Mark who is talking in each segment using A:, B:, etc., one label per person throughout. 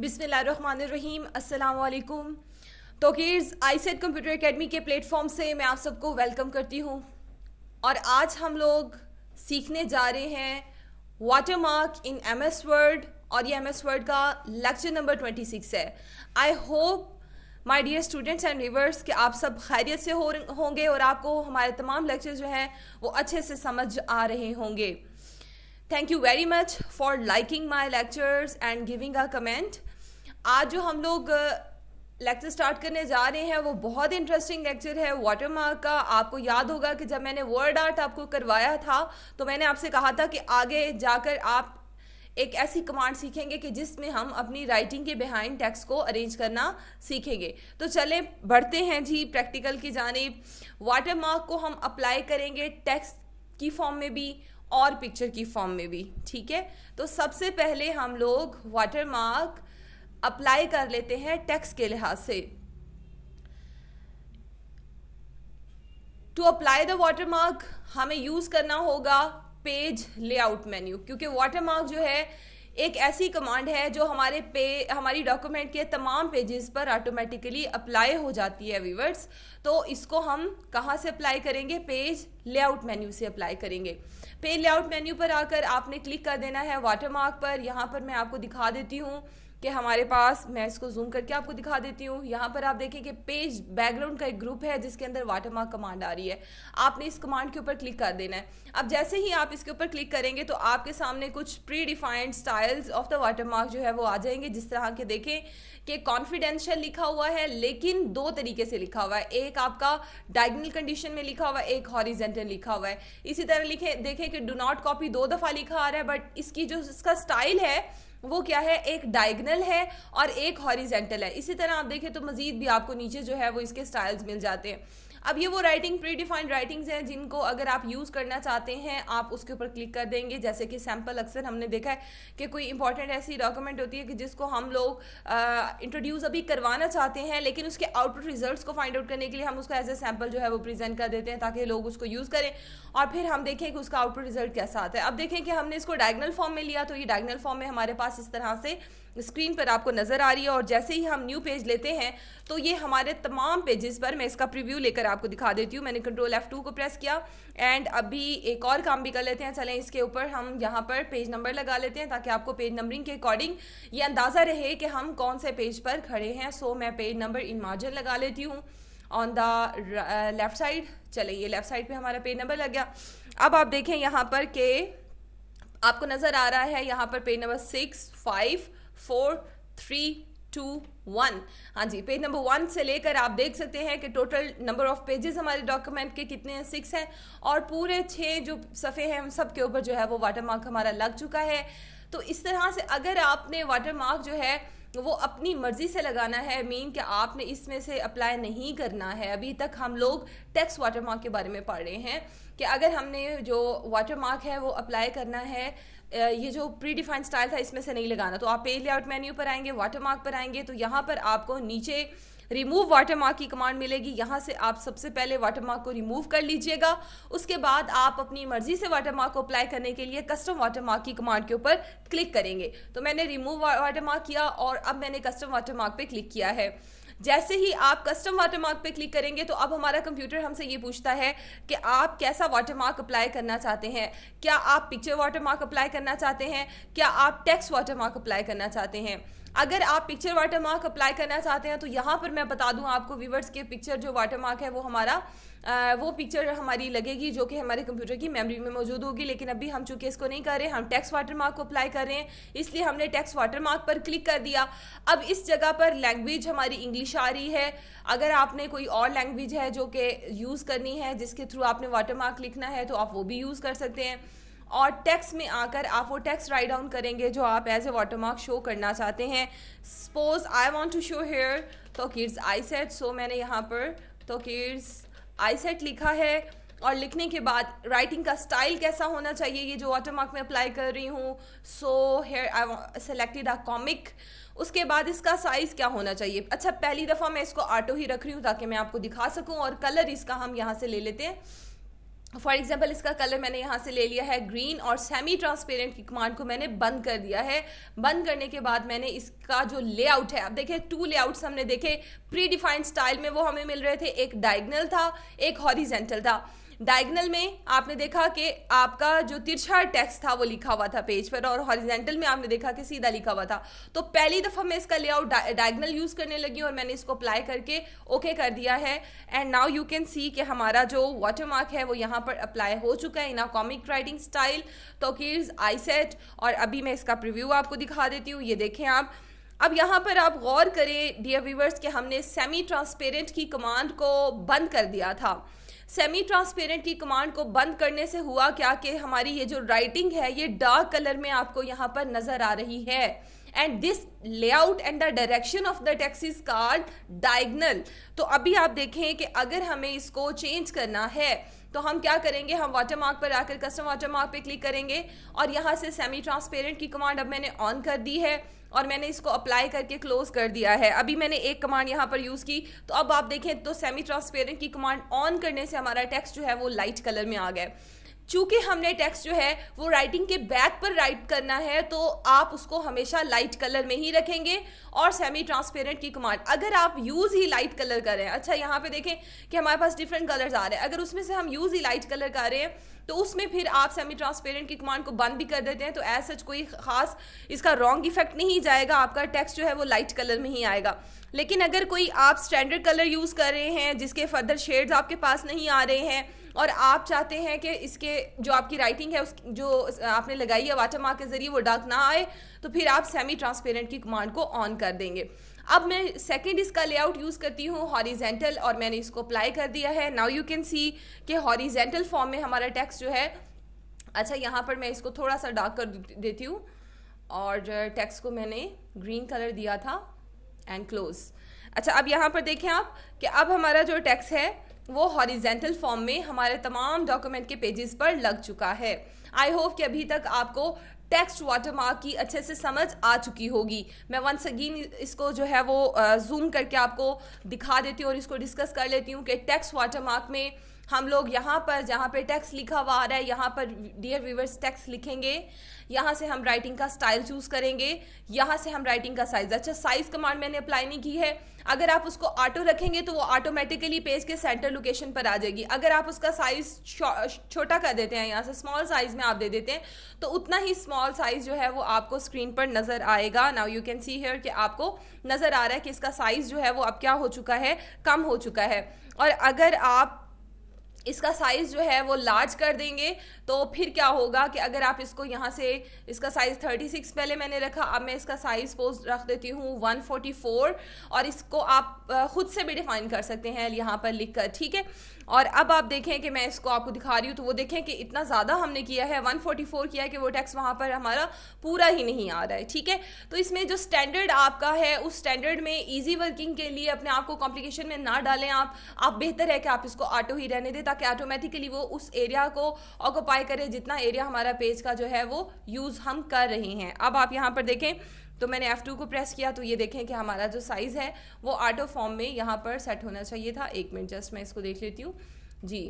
A: बिसमीम अल्लाम तो कीर्स आई सेट कंप्यूटर अकेडमी के प्लेटफॉर्म से मैं आप सबको वेलकम करती हूँ और आज हम लोग सीखने जा रहे हैं watermark in M S word और ये एम एस वर्ड का लेक्चर नंबर ट्वेंटी सिक्स है I hope my dear students and reverse कि आप सब खैरियत से हो होंगे और आपको हमारे तमाम लेक्चर जो हैं वो अच्छे से समझ आ रहे होंगे thank you very much for liking my lectures and giving a comment आज जो हम लोग लेक्चर स्टार्ट करने जा रहे हैं वो बहुत इंटरेस्टिंग लेक्चर है वाटरमार्क का आपको याद होगा कि जब मैंने वर्ड आर्ट आपको करवाया था तो मैंने आपसे कहा था कि आगे जाकर आप एक ऐसी कमांड सीखेंगे कि जिसमें हम अपनी राइटिंग के बिहाइंड टेक्स्ट को अरेंज करना सीखेंगे तो चले बढ़ते हैं जी प्रैक्टिकल की जानेब मार्क को हम अप्लाई करेंगे टेक्स्ट की फॉर्म में भी और पिक्चर की फॉर्म में भी ठीक है तो सबसे पहले हम लोग वाटर मार्क अप्लाई कर लेते हैं टैक्स के लिहाज से to apply the watermark हमें यूज़ करना होगा पेज लेआउट मेन्यू क्योंकि वाटर मार्क जो है एक ऐसी कमांड है जो हमारे पे हमारी डॉक्यूमेंट के तमाम पेजेस पर ऑटोमेटिकली अप्लाई हो जाती है व्यूवर्स तो इसको हम कहाँ से अप्लाई करेंगे पेज लेआउट मेन्यू से अप्लाई करेंगे पेज लेआउट मेन्यू पर आकर आपने क्लिक कर देना है वाटर मार्क पर यहाँ पर मैं आपको दिखा देती हूँ कि हमारे पास मैं इसको जूम करके आपको दिखा देती हूँ यहाँ पर आप देखें कि पेज बैकग्राउंड का एक ग्रुप है जिसके अंदर वाटर मार्क कमांड आ रही है आपने इस कमांड के ऊपर क्लिक कर देना है अब जैसे ही आप इसके ऊपर क्लिक करेंगे तो आपके सामने कुछ predefined styles of the watermark जो है वो आ जाएंगे जिस तरह के देखें कि कॉन्फिडेंशियल लिखा हुआ है लेकिन दो तरीके से लिखा हुआ है एक आपका डायगनल कंडीशन में लिखा हुआ है एक हॉरिजेंटल लिखा हुआ है इसी तरह लिखे देखें कि डो नॉट कॉपी दो दफ़ा लिखा आ रहा है बट इसकी जो इसका स्टाइल है वो क्या है एक डायगनल है और एक हॉरिजेंटल है इसी तरह आप देखें तो मज़ीद भी आपको नीचे जो है वो इसके स्टाइल्स मिल जाते हैं अब ये वो राइटिंग प्री डिफाइंड राइटिंग्स हैं जिनको अगर आप यूज़ करना चाहते हैं आप उसके ऊपर क्लिक कर देंगे जैसे कि सैम्पल अक्सर हमने देखा है कि कोई इंपॉर्टेंट ऐसी डॉक्यूमेंट होती है कि जिसको हम लोग इंट्रोड्यूस अभी करवाना चाहते हैं लेकिन उसके आउटपुट रिजल्ट को फाइंड आउट करने के लिए हम उसका एज ए सैम्पल जो है वो प्रेजेंट कर देते हैं ताकि लोग उसको यूज़ करें और फिर हम देखें कि उसका आउटपुट रिजल्ट कैसा आता है अब देखें कि हमने इसको डायगनल फॉर्म में लिया तो ये डायगनल फॉर्म में हमारे पास इस तरह से स्क्रीन पर आपको नज़र आ रही है और जैसे ही हम न्यू पेज लेते हैं तो ये हमारे तमाम पेजेस पर मैं इसका प्रीव्यू लेकर आपको दिखा देती हूँ मैंने कंट्रोल एफ़ टू को प्रेस किया एंड अभी एक और काम भी कर लेते हैं चलें इसके ऊपर हम यहाँ पर पेज नंबर लगा लेते हैं ताकि आपको पेज नंबरिंग के अकॉर्डिंग ये अंदाज़ा रहे कि हम कौन से पेज पर खड़े हैं सो मैं पेज नंबर इन मार्जिन लगा लेती हूँ ऑन द लेफ़्ट साइड चले ये लेफ़्ट साइड पे हमारा पेज नंबर लग गया अब आप देखें यहाँ पर के आपको नज़र आ रहा है यहाँ पर page number six five four three two one हाँ जी पेज नंबर वन से लेकर आप देख सकते हैं कि टोटल नंबर ऑफ पेजेस हमारे डॉक्यूमेंट के कितने हैं सिक्स हैं और पूरे छः जो सफ़े हैं उन सब के ऊपर जो है वो वाटर मार्क हमारा लग चुका है तो इस तरह से अगर आपने वाटर मार्क जो है वो अपनी मर्ज़ी से लगाना है मीन कि आपने इसमें से अप्लाई नहीं करना है अभी तक हम लोग टैक्स वाटर मार्क के बारे में पढ़ रहे हैं कि अगर हमने जो वाटर मार्क है वो अप्लाई करना है ये जो प्री डिफाइंड स्टाइल था इसमें से नहीं लगाना तो आप पेज लेआउट मेन्यू पर आएंगे वाटर मार्क पर आएंगे तो यहाँ पर आपको नीचे रिमूव वाटर मार्क की कमांड मिलेगी यहाँ से आप सबसे पहले वाटर मार्क को रिमूव कर लीजिएगा उसके बाद आप अपनी मर्जी से वाटर मार्क को अप्लाई करने के लिए कस्टम वाटर मार्क की कमांड के ऊपर क्लिक करेंगे तो मैंने रिमूव वाटर मार्क किया और अब मैंने कस्टम वाटर मार्क पर क्लिक किया है जैसे ही आप कस्टम वाटरमार्क पे क्लिक करेंगे तो अब हमारा कंप्यूटर हमसे ये पूछता है कि आप कैसा वाटरमार्क अप्लाई करना चाहते हैं क्या आप पिक्चर वाटरमार्क अप्लाई करना चाहते हैं क्या आप टेक्स्ट वाटरमार्क अप्लाई करना चाहते हैं अगर आप पिक्चर वाटर मार्क अप्लाई करना चाहते हैं तो यहाँ पर मैं बता दूँ आपको व्यूवर्स के पिक्चर जो वाटर मार्क है वो हमारा आ, वो पिक्चर हमारी लगेगी जो कि हमारे कंप्यूटर की मेमोरी में मौजूद होगी लेकिन अभी हम चूंकि इसको नहीं कर रहे हम टैक्स वाटर मार्क को अप्लाई कर रहे हैं इसलिए हमने टैक्स वाटर मार्क पर क्लिक कर दिया अब इस जगह पर लैंग्वेज हमारी इंग्लिश आ रही है अगर आपने कोई और लैंग्वेज है जो कि यूज़ करनी है जिसके थ्रू आपने वाटर मार्क लिखना है तो आप वो भी यूज़ कर सकते हैं और टैक्स में आकर आप वो टैक्स राइट डाउन करेंगे जो आप एज ए वाटरमार्क शो करना चाहते हैं suppose I want to show here तो किड्स आई सेट सो मैंने यहाँ पर तो किड्स आई सेट लिखा है और लिखने के बाद राइटिंग का स्टाइल कैसा होना चाहिए ये जो वाटरमार्क में अप्लाई कर रही हूँ so here I selected a comic उसके बाद इसका साइज़ क्या होना चाहिए अच्छा पहली दफ़ा मैं इसको आटो ही रख रही हूँ ताकि मैं आपको दिखा सकूँ और कलर इसका हम यहाँ से ले लेते हैं फॉर एग्जाम्पल इसका कलर मैंने यहाँ से ले लिया है ग्रीन और सेमी ट्रांसपेरेंट की कमांड को मैंने बंद कर दिया है बंद करने के बाद मैंने इसका जो लेआउट है आप देखें टू लेआउट्स हमने देखे प्री डिफाइंड स्टाइल में वो हमें मिल रहे थे एक डायगनल था एक हॉरिजेंटल था डायगनल में आपने देखा कि आपका जो तिरछा टेक्स्ट था वो लिखा हुआ था पेज पर और हॉरिजेंटल में आपने देखा कि सीधा लिखा हुआ था तो पहली दफ़ा मैं इसका लेआउट डायगनल यूज़ करने लगी और मैंने इसको अप्लाई करके ओके कर दिया है and now you can see कि हमारा जो वाटर मार्क है वो यहाँ पर अप्लाई हो चुका है इन कॉमिक राइटिंग स्टाइल तो आई सेट और अभी मैं इसका प्रिव्यू आपको दिखा देती हूँ ये देखें आप अब यहाँ पर आप गौर करें डियर व्यूवर्स कि हमने सेमी ट्रांसपेरेंट की कमांड को बंद कर दिया था सेमी ट्रांसपेरेंट की कमांड को बंद करने से हुआ क्या कि हमारी ये जो राइटिंग है ये डार्क कलर में आपको यहाँ पर नज़र आ रही है and this layout and the direction of the texts card diagonal तो अभी आप देखें कि अगर हमें इसको चेंज करना है तो हम क्या करेंगे हम वाटर मार्क पर आकर कस्टम वाटर मार्क पर क्लिक करेंगे और यहाँ से सेमी ट्रांसपेरेंट की कमांड अब मैंने ऑन कर दी है और मैंने इसको अप्लाई करके क्लोज़ कर दिया है अभी मैंने एक कमांड यहाँ पर यूज़ की तो अब आप देखें तो सेमी ट्रांसपेरेंट की कमांड ऑन करने से हमारा टेक्स्ट जो है वो लाइट कलर में आ गया चूंकि हमने टेक्स्ट जो है वो राइटिंग के बैक पर राइट करना है तो आप उसको हमेशा लाइट कलर में ही रखेंगे और सेमी ट्रांसपेरेंट की कमांड अगर आप यूज़ ही लाइट कलर कर रहे हैं अच्छा यहाँ पे देखें कि हमारे पास डिफरेंट कलर्स आ रहे हैं अगर उसमें से हम यूज़ ही लाइट कलर कर रहे हैं तो उसमें फिर आप सेमी ट्रांसपेरेंट की कमांड को बंद भी कर देते हैं तो एज सच कोई ख़ास इसका रॉन्ग इफेक्ट नहीं जाएगा आपका टेक्स्ट जो है वो लाइट कलर में ही आएगा लेकिन अगर कोई आप स्टैंडर्ड कलर यूज़ कर रहे हैं जिसके फर्दर शेड्स आपके पास नहीं आ रहे हैं और आप चाहते हैं कि इसके जो आपकी राइटिंग है उस जो आपने लगाई है वाटर मार्क के ज़रिए वो डार्क ना आए तो फिर आप सेमी ट्रांसपेरेंट की कमांड को ऑन कर देंगे अब मैं सेकेंड इसका लेआउट यूज़ करती हूँ हॉरीजेंटल और मैंने इसको अप्लाई कर दिया है नाउ यू कैन सी कि हॉरीजेंटल फॉर्म में हमारा टेक्स्ट जो है अच्छा यहाँ पर मैं इसको थोड़ा सा डार्क कर देती हूँ और टेक्स्ट को मैंने ग्रीन कलर दिया था एंड क्लोज अच्छा अब यहाँ पर देखें आप कि अब हमारा जो टेक्स्ट है वो हॉरिजेंटल फॉर्म में हमारे तमाम डॉक्यूमेंट के पेजेस पर लग चुका है आई होप कि अभी तक आपको टेक्स्ट वाटरमार्क की अच्छे से समझ आ चुकी होगी मैं वंस अगेन इसको जो है वो जूम करके आपको दिखा देती हूँ और इसको डिस्कस कर लेती हूँ कि टेक्स्ट वाटरमार्क में हम लोग यहाँ पर जहाँ पे टेक्स्ट लिखा हुआ आ रहा है यहाँ पर डियर व्यूवर्स टेक्स्ट लिखेंगे यहाँ से हम राइटिंग का स्टाइल चूज़ करेंगे यहाँ से हम राइटिंग का साइज़ अच्छा साइज़ कमांड मैंने अप्लाई नहीं की है अगर आप उसको ऑटो रखेंगे तो वो ऑटोमेटिकली पेज के सेंटर लोकेशन पर आ जाएगी अगर आप उसका साइज़ छोटा कर देते हैं यहाँ से स्मॉल साइज़ में आप दे देते हैं तो उतना ही स्मॉल साइज़ जो है वो आपको स्क्रीन पर नज़र आएगा now you can see here कि आपको नज़र आ रहा है कि इसका साइज़ जो है वो अब क्या हो चुका है कम हो चुका है और अगर आप इसका साइज़ जो है वो लार्ज कर देंगे तो फिर क्या होगा कि अगर आप इसको यहाँ से इसका साइज़ 36 पहले मैंने रखा अब मैं इसका साइज़ पोज रख देती हूँ 144 और इसको आप ख़ुद से भी डिफ़ाइन कर सकते हैं यहाँ पर लिख कर ठीक है और अब आप देखें कि मैं इसको आपको दिखा रही हूँ तो वो देखें कि इतना ज़्यादा हमने किया है फोर किया है कि वो टैक्स वहाँ पर हमारा पूरा ही नहीं आ रहा है ठीक है तो इसमें जो स्टैंडर्ड आपका है उस स्टैंडर्ड में ईजी वर्किंग के लिए अपने आप को कॉम्प्लिकेशन में ना डालें आप आप बेहतर है कि आप इसको ऑटो ही रहने दें ताकि ऑटोमेटिकली वो उस एरिया को ऑकोपाई मल्टीप्लाई करें जितना एरिया हमारा पेज का जो है वो यूज़ हम कर रहे हैं अब आप यहाँ पर देखें तो मैंने F2 को प्रेस किया तो ये देखें कि हमारा जो साइज़ है वो आटो फॉर्म में यहाँ पर सेट होना चाहिए था एक मिनट जस्ट मैं इसको देख लेती हूँ जी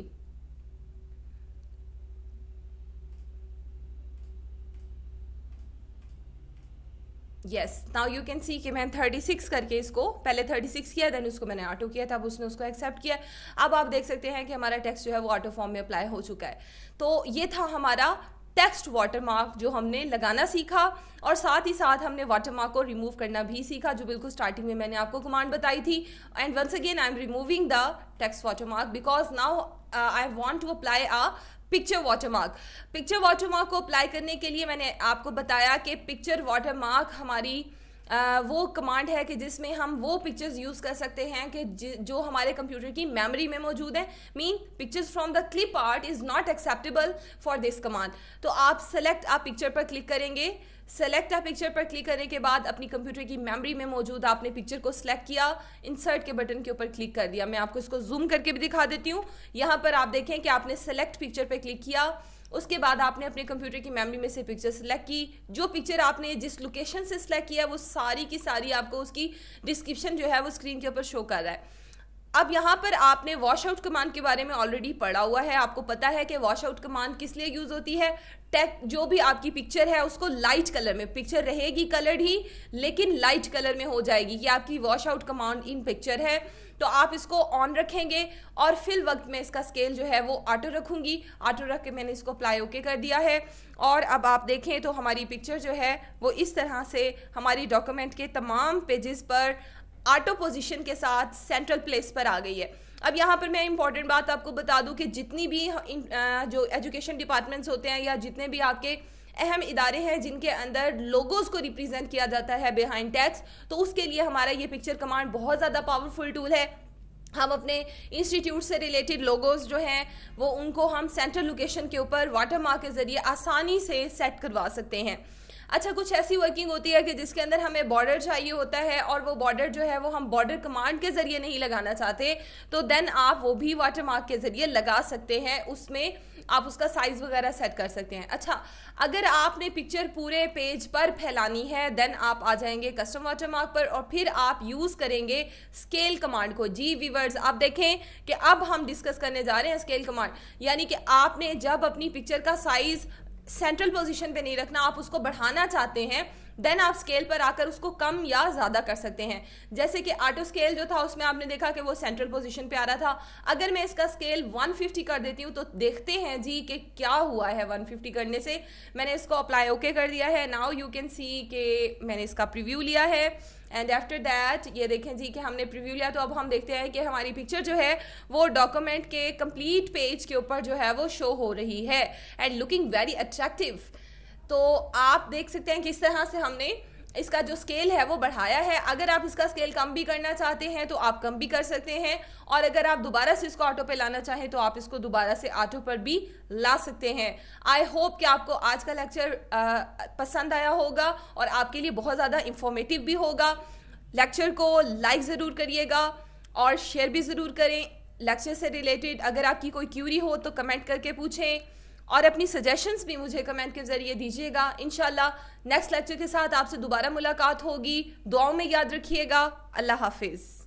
A: yes now you can see कि मैंने 36 करके इसको पहले 36 किया देन उसको मैंने ऑटो किया था अब उसने उसको एक्सेप्ट किया अब आप देख सकते हैं कि हमारा टेक्स्ट जो है वो ऑटो फॉर्म में अप्लाई हो चुका है तो ये था हमारा टेक्स्ट वाटरमार्क जो हमने लगाना सीखा और साथ ही साथ हमने वाटरमार्क को रिमूव करना भी सीखा जो बिल्कुल स्टार्टिंग में मैंने आपको कमांड बताई थी and once again I am removing the text watermark because now I want to apply a picture watermark picture watermark को अप्लाई करने के लिए मैंने आपको बताया कि पिक्चर वाटरमार्क हमारी आ, वो कमांड है कि जिसमें हम वो पिक्चर्स यूज़ कर सकते हैं कि जो हमारे कंप्यूटर की मेमोरी में मौजूद है mean pictures from the clip art is not acceptable for this command तो आप सेलेक्ट आप पिक्चर पर क्लिक करेंगे सेलेक्ट आ पिक्चर पर क्लिक करने के बाद अपनी कंप्यूटर की मेमोरी में मौजूद आपने पिक्चर को सिलेक्ट किया इंसर्ट के बटन के ऊपर क्लिक कर दिया मैं आपको इसको जूम करके भी दिखा देती हूँ यहाँ पर आप देखें कि आपने सेलेक्ट पिक्चर पर क्लिक किया उसके बाद आपने अपने कंप्यूटर की मेमोरी में से पिक्चर सेलेक्ट की जो पिक्चर आपने जिस लोकेशन से सेलेक्ट किया वो सारी की सारी आपको उसकी डिस्क्रिप्शन जो है वो स्क्रीन के ऊपर शो कर रहा है अब यहाँ पर आपने वॉश आउट कमांड के बारे में ऑलरेडी पढ़ा हुआ है आपको पता है कि वॉश आउट कमांड किस लिए यूज़ होती है टेक जो भी आपकी पिक्चर है उसको लाइट कलर में पिक्चर रहेगी कलर्ड ही लेकिन लाइट कलर में हो जाएगी कि आपकी wash out command in picture है तो आप इसको ऑन रखेंगे और फिल वक्त में इसका स्केल जो है वो ऑटो रखूँगी ऑटो रख के मैंने इसको अप्लाई ओके कर दिया है और अब आप देखें तो हमारी पिक्चर जो है वो इस तरह से हमारी डॉक्यूमेंट के तमाम पेजेस पर आटो पोजीशन के साथ सेंट्रल प्लेस पर आ गई है अब यहाँ पर मैं इंपॉर्टेंट बात आपको बता दूँ कि जितनी भी जो एजुकेशन डिपार्टमेंट्स होते हैं या जितने भी आपके अहम इदारे हैं जिनके अंदर लोगोस को रिप्रेजेंट किया जाता है बिहाइंड टैक्स तो उसके लिए हमारा ये पिक्चर कमांड बहुत ज़्यादा पावरफुल टूल है हम अपने इंस्टीट्यूट से रिलेटेड लोगोज जो हैं वो उनको हम सेंट्रल लोकेशन के ऊपर वाटर मार्क के ज़रिए आसानी से सेट करवा सकते हैं अच्छा कुछ ऐसी वर्किंग होती है कि जिसके अंदर हमें बॉर्डर चाहिए होता है और वो बॉर्डर जो है वो हम बॉर्डर कमांड के ज़रिए नहीं लगाना चाहते तो देन आप वो भी वाटर मार्क के ज़रिए लगा सकते हैं उसमें आप उसका साइज़ वगैरह सेट कर सकते हैं अच्छा अगर आपने पिक्चर पूरे पेज पर फैलानी है देन आप आ जाएंगे कस्टम वाटर मार्क पर और फिर आप यूज़ करेंगे स्केल कमांड को जी वीवर्स आप देखें कि अब हम डिस्कस करने जा रहे हैं स्केल कमांड यानी कि आपने जब अपनी पिक्चर का साइज़ सेंट्रल पोजीशन पे नहीं रखना आप उसको बढ़ाना चाहते हैं देन आप स्केल पर आकर उसको कम या ज़्यादा कर सकते हैं जैसे कि आटो स्केल जो था उसमें आपने देखा कि वो सेंट्रल पोजीशन पे आ रहा था अगर मैं इसका स्केल 150 कर देती हूँ तो देखते हैं जी कि क्या हुआ है 150 करने से मैंने इसको अप्लाई ओके okay कर दिया है नाउ यू कैन सी कि मैंने इसका प्रिव्यू लिया है एंड आफ्टर दैट ये देखें जी कि हमने प्रिव्यू लिया तो अब हम देखते हैं कि हमारी पिक्चर जो है वो डॉक्यूमेंट के कंप्लीट पेज के ऊपर जो है वो शो हो रही है एंड लुकिंग वेरी अट्रैक्टिव तो आप देख सकते हैं किस तरह से हमने इसका जो स्केल है वो बढ़ाया है अगर आप इसका स्केल कम भी करना चाहते हैं तो आप कम भी कर सकते हैं और अगर आप दोबारा से इसको ऑटो पे लाना चाहें तो आप इसको दोबारा से ऑटो पर भी ला सकते हैं आई होप कि आपको आज का लेक्चर पसंद आया होगा और आपके लिए बहुत ज़्यादा इंफॉर्मेटिव भी होगा लेक्चर को लाइक ज़रूर करिएगा और शेयर भी ज़रूर करें लेक्चर से रिलेटेड अगर आपकी कोई क्यूरी हो तो कमेंट करके पूछें और अपनी सजेशंस भी मुझे कमेंट के ज़रिए दीजिएगा इन नेक्स्ट लेक्चर के साथ आपसे दोबारा मुलाकात होगी दुआओं में याद रखिएगा अल्लाह हाफिज़